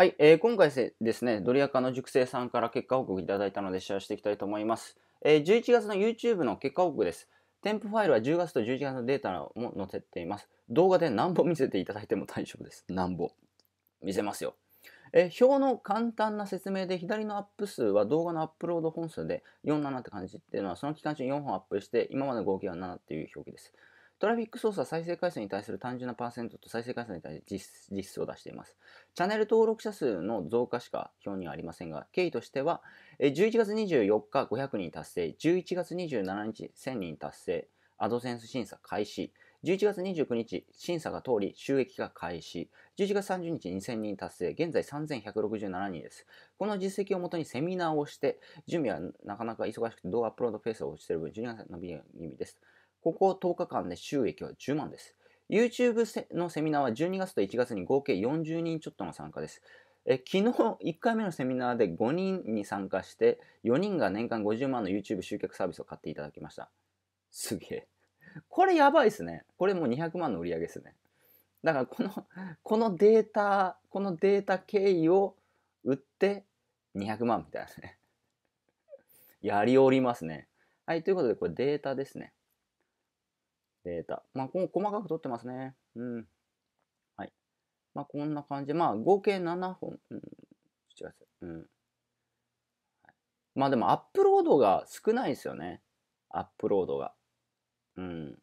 はい、えー、今回ですね、ドリアカの熟成さんから結果報告いただいたのでシェアしていきたいと思います。えー、11月の YouTube の結果報告です。添付ファイルは10月と11月のデータも載せています。動画で何本見せていただいても大丈夫です。何本。見せますよ。え表の簡単な説明で左のアップ数は動画のアップロード本数で47って感じっていうのはその期間中に4本アップして今まで合計は7っていう表記です。トラフィック操作再生回数に対する単純なパーセントと再生回数に対する実質を出しています。チャンネル登録者数の増加しか表にはありませんが、経緯としては、11月24日500人達成、11月27日1000人達成、アドセンス審査開始、11月29日、審査が通り、収益が開始。11月30日、2000人達成。現在3167人です。この実績をもとにセミナーをして、準備はなかなか忙しくて動画アップロードペースを落ちている分、12月伸び気味です。ここ10日間で収益は10万です。YouTube のセミナーは12月と1月に合計40人ちょっとの参加です。え昨日1回目のセミナーで5人に参加して4人が年間50万の YouTube 集客サービスを買っていただきました。すげえ。これやばいっすね。これもう200万の売り上げですね。だからこの、このデータ、このデータ経緯を売って200万みたいなね。やりおりますね。はい、ということでこれデータですね。データ。まあ、細かく取ってますね。うん。はい。まあ、こんな感じ。まあ、合計7本。うん。違う。うん。まあでもアップロードが少ないですよね。アップロードが。うん。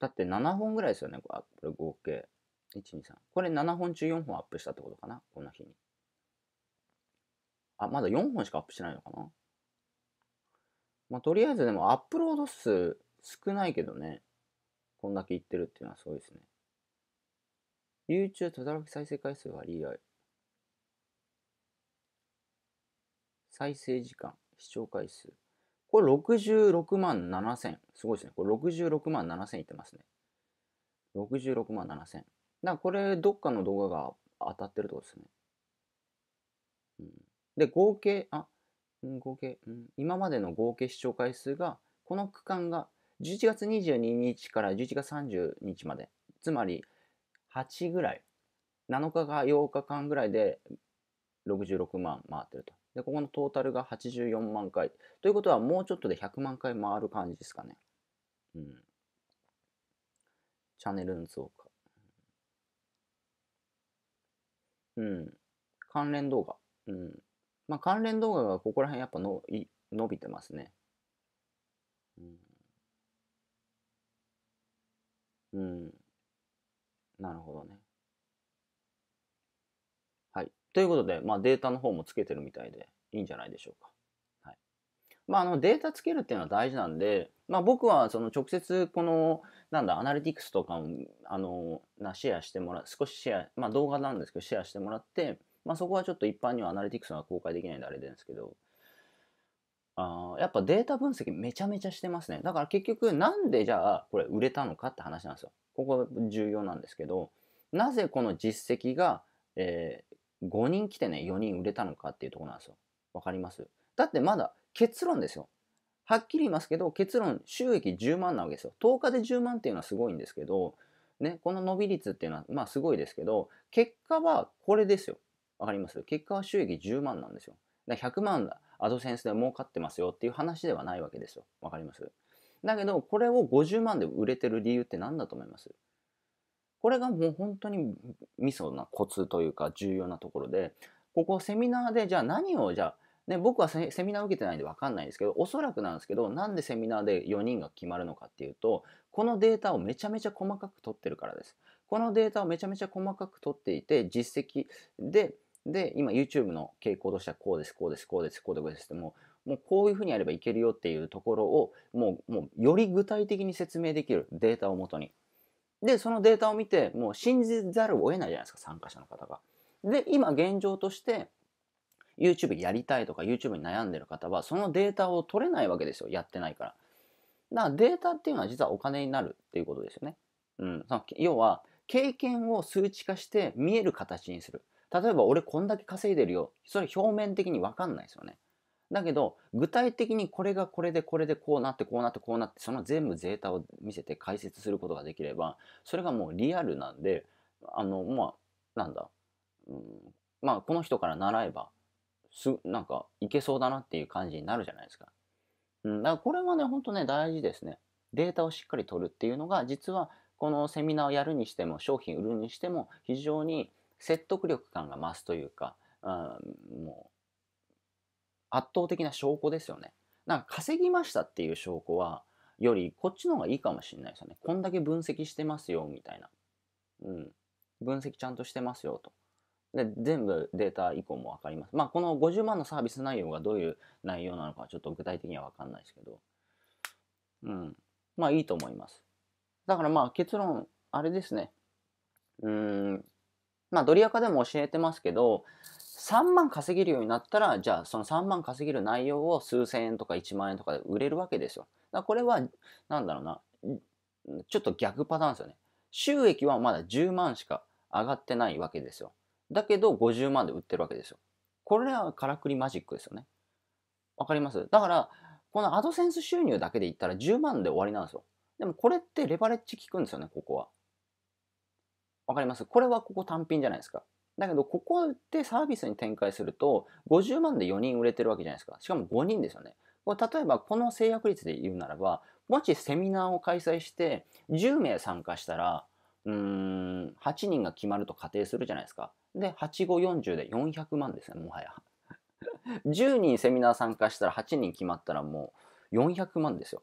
だって7本ぐらいですよね。これ合計。123これ7本中4本アップしたってことかなこの日にあまだ4本しかアップしてないのかなまあとりあえずでもアップロード数少ないけどね。こんだけいってるっていうのはすごいですね。YouTube とだらけ再生回数割合。再生時間、視聴回数。これ66万7000。すごいですね。これ66万7000いってますね。66万7000。だからこれ、どっかの動画が当たってるってことですね。うん、で、合計、あ、うん、合計、うん、今までの合計視聴回数が、この区間が11月22日から11月30日まで、つまり8ぐらい、7日が8日間ぐらいで66万回ってると。で、ここのトータルが84万回。ということは、もうちょっとで100万回回る感じですかね。うん。チャンネルの増加。うん。関連動画。うん。まあ、関連動画がここら辺やっぱのい伸びてますね。うんうん。なるほどね。はい。ということで、まあ、データの方もつけてるみたいでいいんじゃないでしょうか。はい。まあ、あの、データつけるっていうのは大事なんで、まあ、僕はその直接この、なんだ、アナリティクスとかも、あの、なシェアしてもらう、少しシェア、まあ、動画なんですけど、シェアしてもらって、まあ、そこはちょっと一般にはアナリティクスが公開できないんであれですけど、あやっぱデータ分析めちゃめちゃしてますね。だから結局なんでじゃあこれ売れたのかって話なんですよ。ここ重要なんですけど、なぜこの実績が、えー、5人来てね、4人売れたのかっていうとこなんですよ。わかりますだってまだ結論ですよ。はっきり言いますけど、結論収益10万なわけですよ。10日で10万っていうのはすごいんですけど、ね、この伸び率っていうのはまあすごいですけど、結果はこれですよ。わかります結果は収益10万なんですよ。100万だ。アドセンスで儲かってますよっていう話ではないわけですよ。わかりますだけど、これを50万で売れてる理由って何だと思いますこれがもう本当にミソなコツというか重要なところで、ここセミナーでじゃあ何をじゃあ、ね、僕はセミナー受けてないんで分かんないんですけど、おそらくなんですけど、なんでセミナーで4人が決まるのかっていうと、このデータをめちゃめちゃ細かく取ってるからです。このデータをめちゃめちゃ細かく取っていて、実績で、で、今 YouTube の傾向としてはこうです、こうです、こうです、こうでこうですって、もう、もうこういうふうにやればいけるよっていうところを、もう、もうより具体的に説明できるデータをもとに。で、そのデータを見て、もう信じざるを得ないじゃないですか、参加者の方が。で、今現状として、YouTube やりたいとか YouTube に悩んでる方は、そのデータを取れないわけですよ、やってないから。だからデータっていうのは実はお金になるっていうことですよね。うん。要は、経験を数値化して見える形にする。例えば俺こんだけ稼いでるよ。それ表面的にわかんないですよね。だけど、具体的にこれがこれでこれでこうなってこうなってこうなって、その全部データを見せて解説することができれば、それがもうリアルなんで、あの、まあ、なんだ、うん、まあ、この人から習えば、す、なんか、いけそうだなっていう感じになるじゃないですか。うん、だからこれはね、ほんとね、大事ですね。データをしっかり取るっていうのが、実は、このセミナーをやるにしても、商品売るにしても、非常に説得力感が増すというか、うん、もう圧倒的な証拠ですよね。なんか稼ぎましたっていう証拠はよりこっちの方がいいかもしれないですよね。こんだけ分析してますよみたいな。うん。分析ちゃんとしてますよと。で全部データ以降も分かります。まあこの50万のサービス内容がどういう内容なのかちょっと具体的には分かんないですけど。うん。まあいいと思います。だからまあ結論、あれですね。うん、まあ、ドリアカでも教えてますけど、3万稼げるようになったら、じゃあその3万稼げる内容を数千円とか1万円とかで売れるわけですよ。だからこれは、なんだろうな、ちょっと逆パターンですよね。収益はまだ10万しか上がってないわけですよ。だけど50万で売ってるわけですよ。これはからくりマジックですよね。わかりますだから、このアドセンス収入だけで言ったら10万で終わりなんですよ。でもこれってレバレッジ効くんですよね、ここは。わかりますこれはここ単品じゃないですか。だけど、ここでサービスに展開すると、50万で4人売れてるわけじゃないですか。しかも5人ですよね。例えば、この制約率で言うならば、もしセミナーを開催して10名参加したら、うーん、8人が決まると仮定するじゃないですか。で、8540で400万ですね、もはや。10 人セミナー参加したら8人決まったらもう400万ですよ。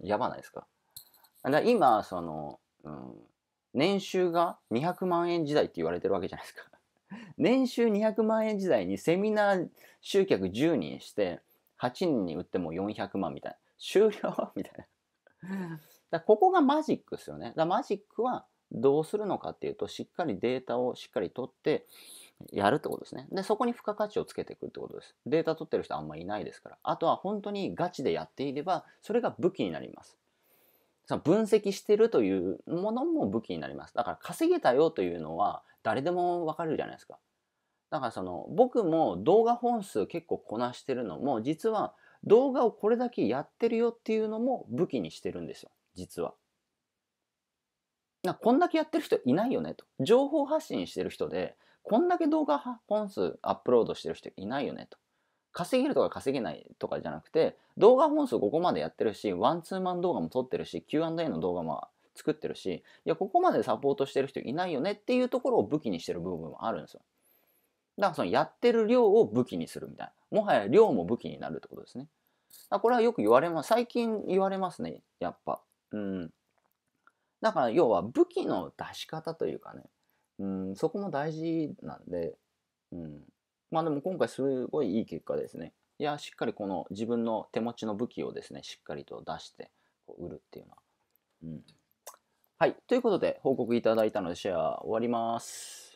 やばないですか。だから今、その、うん、年収が200万円時代って言われてるわけじゃないですか。年収200万円時代にセミナー集客10人して8人に売っても400万みたいな。終了みたいな。だここがマジックですよね。だマジックはどうするのかっていうと、しっかりデータをしっかり取ってやるってことですね。で、そこに付加価値をつけていくってことです。データ取ってる人あんまいないですから。あとは本当にガチでやっていれば、それが武器になります。その分析してるというものも武器になります。だから稼げたよというのは誰でもわかるじゃないですか。だからその僕も動画本数結構こなしてるのも実は動画をこれだけやってるよっていうのも武器にしてるんですよ実は。なこんだけやってる人いないよねと。情報発信してる人でこんだけ動画本数アップロードしてる人いないよねと。稼げるとか稼げないとかじゃなくて動画本数ここまでやってるしワンツーマン動画も撮ってるし Q&A の動画も作ってるしいやここまでサポートしてる人いないよねっていうところを武器にしてる部分もあるんですよだからそのやってる量を武器にするみたいなもはや量も武器になるってことですねだこれはよく言われます最近言われますねやっぱうんだから要は武器の出し方というかねうんそこも大事なんでうんまあでも今回すごいいい結果ですね。いや、しっかりこの自分の手持ちの武器をですね、しっかりと出してこう売るっていうのは。うん。はい。ということで、報告いただいたのでシェア終わります。